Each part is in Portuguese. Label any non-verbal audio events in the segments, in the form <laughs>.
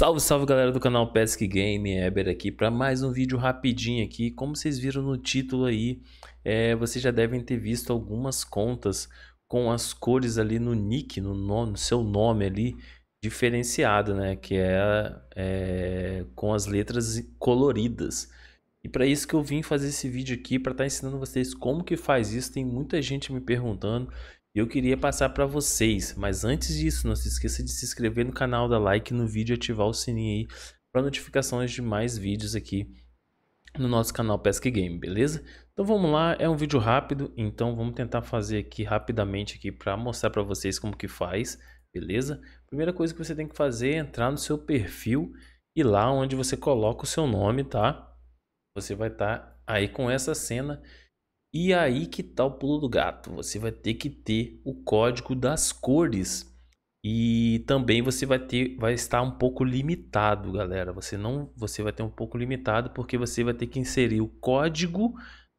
Salve, salve galera do canal Pesque Game, Eber aqui para mais um vídeo rapidinho aqui. Como vocês viram no título aí, é, vocês já devem ter visto algumas contas com as cores ali no nick, no, nome, no seu nome ali, diferenciado, né? Que é, é com as letras coloridas. E para isso que eu vim fazer esse vídeo aqui, para estar tá ensinando vocês como que faz isso. Tem muita gente me perguntando eu queria passar para vocês, mas antes disso, não se esqueça de se inscrever no canal, dar like no vídeo e ativar o sininho aí para notificações de mais vídeos aqui no nosso canal Pesque Game, beleza? Então vamos lá, é um vídeo rápido, então vamos tentar fazer aqui rapidamente aqui para mostrar para vocês como que faz, beleza? Primeira coisa que você tem que fazer é entrar no seu perfil e lá onde você coloca o seu nome, tá? Você vai estar tá aí com essa cena e aí que tá o pulo do gato. Você vai ter que ter o código das cores e também você vai ter vai estar um pouco limitado, galera. Você não você vai ter um pouco limitado porque você vai ter que inserir o código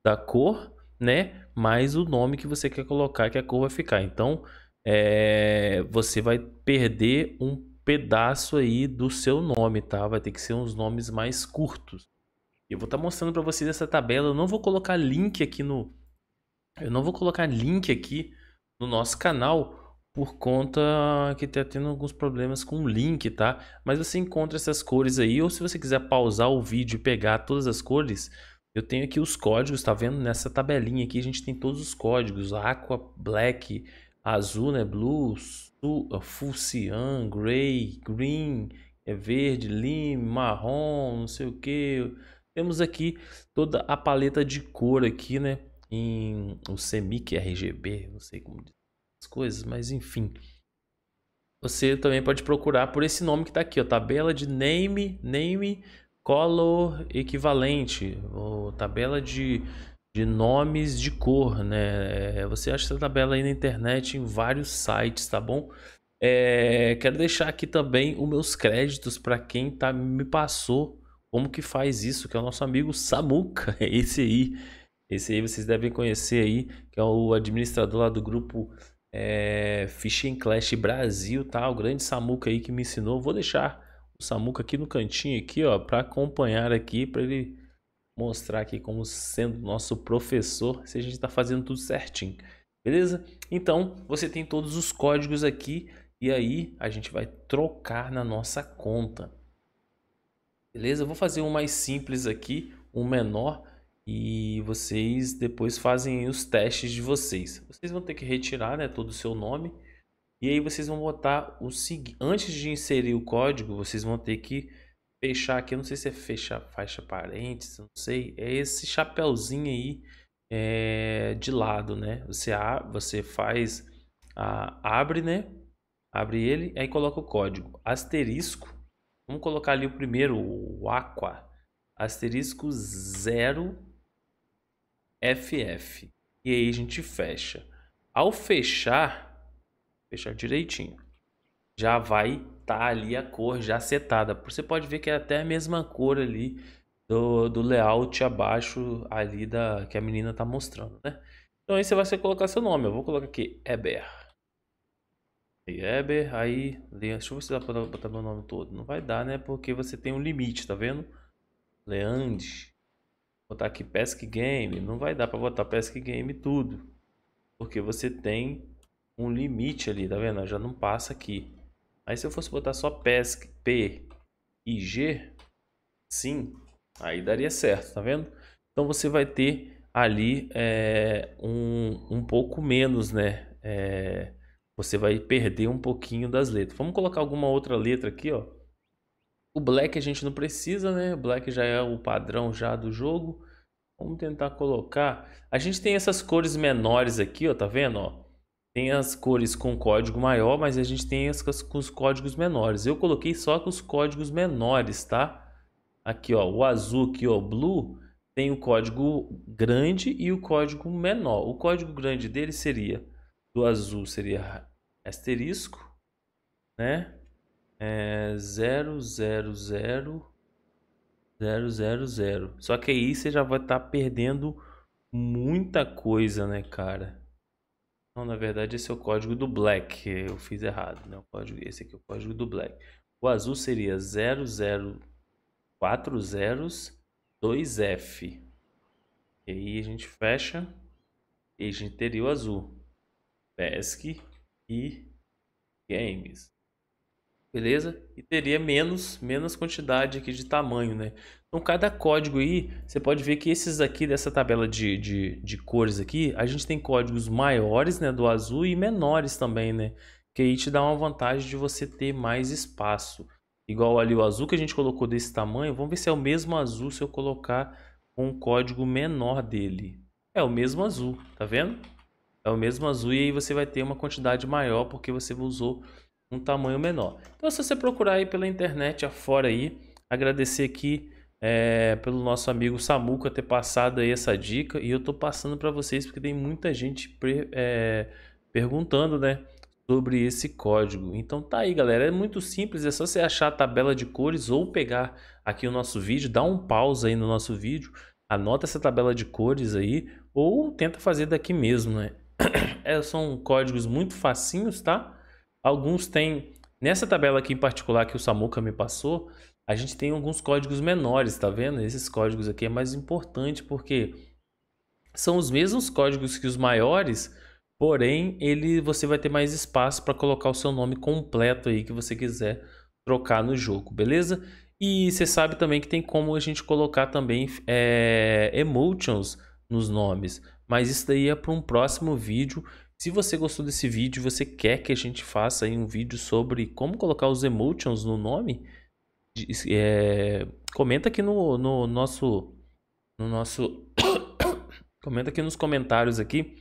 da cor, né? Mais o nome que você quer colocar que a cor vai ficar. Então, é, você vai perder um pedaço aí do seu nome, tá? Vai ter que ser uns nomes mais curtos. Eu vou estar tá mostrando para vocês essa tabela. Eu não vou colocar link aqui no eu não vou colocar link aqui no nosso canal por conta que está tendo alguns problemas com o link, tá? Mas você encontra essas cores aí, ou se você quiser pausar o vídeo e pegar todas as cores, eu tenho aqui os códigos, tá vendo? Nessa tabelinha aqui a gente tem todos os códigos, aqua, black, azul, né, blue, ah, full cyan, gray, green, é verde, lime, marrom, não sei o que, temos aqui toda a paleta de cor aqui, né? Em o CMYK RGB, não sei como as coisas, mas enfim. Você também pode procurar por esse nome que está aqui, ó, tabela de name, name color equivalente, ou tabela de, de nomes de cor, né? É, você acha essa tabela aí na internet em vários sites, tá bom? É, quero deixar aqui também os meus créditos para quem tá, me passou como que faz isso, que é o nosso amigo Samuca, <laughs> esse aí. Esse aí vocês devem conhecer aí, que é o administrador lá do grupo é, eh, Fishing Clash Brasil, tá? O grande Samuca aí que me ensinou. Vou deixar o Samuca aqui no cantinho aqui, ó, para acompanhar aqui, para ele mostrar aqui como sendo nosso professor, se a gente está fazendo tudo certinho. Beleza? Então, você tem todos os códigos aqui e aí a gente vai trocar na nossa conta. Beleza? Eu vou fazer um mais simples aqui, um menor, e vocês depois fazem os testes de vocês. Vocês vão ter que retirar né, todo o seu nome, e aí vocês vão botar o seguinte, antes de inserir o código, vocês vão ter que fechar aqui, eu não sei se é fechar faixa parênteses, não sei, é esse chapéuzinho aí é, de lado, né? Você, você faz, a, abre, né? Abre ele, aí coloca o código, asterisco, Vamos colocar ali o primeiro, o Aqua, asterisco 0FF. E aí a gente fecha. Ao fechar, fechar direitinho, já vai estar tá ali a cor já setada. Você pode ver que é até a mesma cor ali do, do layout abaixo ali da que a menina está mostrando, né? Então aí você vai colocar seu nome. Eu vou colocar aqui Eber. Eber, aí, deixa eu ver se dá pra botar meu nome todo. Não vai dar, né? Porque você tem um limite, tá vendo? Leand. Botar aqui Pesque Game. Não vai dar pra botar Pesque Game tudo. Porque você tem um limite ali, tá vendo? Já não passa aqui. Aí se eu fosse botar só PESC, P e G, sim, aí daria certo, tá vendo? Então você vai ter ali é, um, um pouco menos, né? É, você vai perder um pouquinho das letras. Vamos colocar alguma outra letra aqui, ó. O black a gente não precisa, né? O black já é o padrão já do jogo. Vamos tentar colocar. A gente tem essas cores menores aqui, ó, tá vendo, ó? Tem as cores com código maior, mas a gente tem as com os códigos menores. Eu coloquei só com os códigos menores, tá? Aqui, ó, o azul aqui, ó, blue, tem o código grande e o código menor. O código grande dele seria do azul seria asterisco, né? É 000 000. Só que aí você já vai estar tá perdendo muita coisa, né, cara? Não, na verdade esse é o código do Black. Eu fiz errado, né? O código, esse aqui é o código do Black. O azul seria 00402F. E aí a gente fecha. e a gente teria o azul. Pesque e games. Beleza? E teria menos, menos quantidade aqui de tamanho, né? Então, cada código aí, você pode ver que esses aqui dessa tabela de, de, de cores aqui, a gente tem códigos maiores, né? Do azul e menores também, né? Que aí te dá uma vantagem de você ter mais espaço. Igual ali o azul que a gente colocou desse tamanho, vamos ver se é o mesmo azul se eu colocar um código menor dele. É o mesmo azul, tá vendo? é o mesmo azul e aí você vai ter uma quantidade maior porque você usou um tamanho menor. Então se você procurar aí pela internet afora aí, agradecer aqui é, pelo nosso amigo Samuca ter passado aí essa dica e eu tô passando para vocês porque tem muita gente pre, é, perguntando, né? sobre esse código. Então tá aí, galera. É muito simples, é só você achar a tabela de cores ou pegar aqui o nosso vídeo, dá um pausa aí no nosso vídeo, anota essa tabela de cores aí ou tenta fazer daqui mesmo, né? <coughs> é, são códigos muito facinhos, tá? Alguns têm, nessa tabela aqui em particular que o Samuca me passou, a gente tem alguns códigos menores, tá vendo? Esses códigos aqui é mais importante porque são os mesmos códigos que os maiores, porém ele você vai ter mais espaço para colocar o seu nome completo aí que você quiser trocar no jogo, beleza? E você sabe também que tem como a gente colocar também é, emotions nos nomes. Mas isso daí é para um próximo vídeo. Se você gostou desse vídeo, você quer que a gente faça um vídeo sobre como colocar os emotions no nome, é, comenta aqui no, no nosso, no nosso, <coughs> comenta aqui nos comentários aqui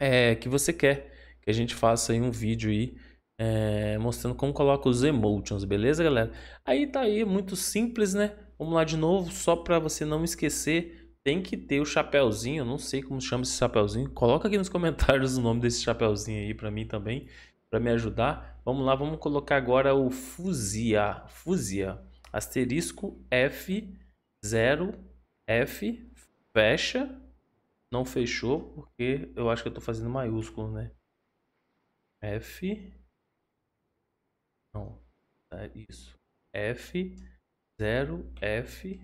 é, que você quer que a gente faça um vídeo aí é, mostrando como coloca os emotions, beleza, galera? Aí tá aí, muito simples, né? Vamos lá de novo, só para você não esquecer tem que ter o chapéuzinho, não sei como chama esse chapéuzinho. Coloca aqui nos comentários <laughs> o nome desse chapéuzinho aí para mim também, para me ajudar. Vamos lá, vamos colocar agora o Fuzia, Fuzia, asterisco F0 F, fecha, não fechou, porque eu acho que eu estou fazendo maiúsculo, né? F, não, é isso, F, 0, F,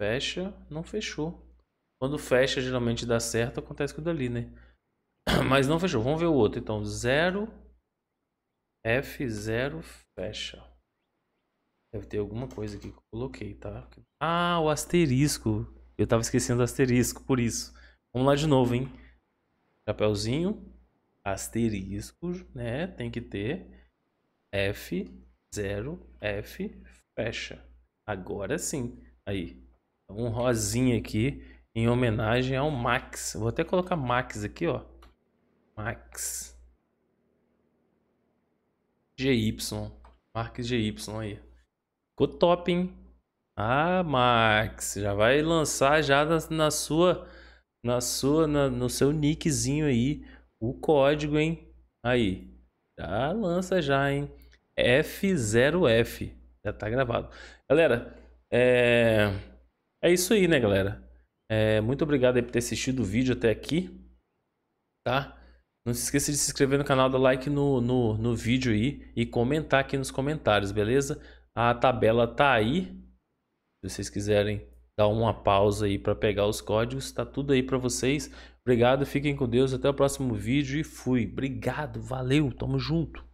Fecha, não fechou. Quando fecha, geralmente dá certo, acontece o dali, né? <clears throat> Mas não fechou. Vamos ver o outro. Então, 0, F0, fecha. Deve ter alguma coisa aqui que eu coloquei, tá? Ah, o asterisco. Eu tava esquecendo o asterisco, por isso. Vamos lá de novo, hein? Chapeuzinho, asterisco, né? Tem que ter F0, F, fecha. Agora sim. Aí, um rosinha aqui em homenagem ao Max. Vou até colocar Max aqui, ó. Max. GY. Marx GY aí. Ficou top, hein? Ah, Max, já vai lançar já na, na sua na sua na, no seu nickzinho aí o código, hein? Aí. Já lança já, hein? F0F. Já tá gravado. Galera, é é isso aí, né, galera? É, muito obrigado por ter assistido o vídeo até aqui, tá? Não se esqueça de se inscrever no canal, dar like no, no, no vídeo aí e comentar aqui nos comentários, beleza? A tabela tá aí. Se vocês quiserem dar uma pausa aí para pegar os códigos, tá tudo aí para vocês. Obrigado, fiquem com Deus, até o próximo vídeo e fui. Obrigado, valeu, tamo junto.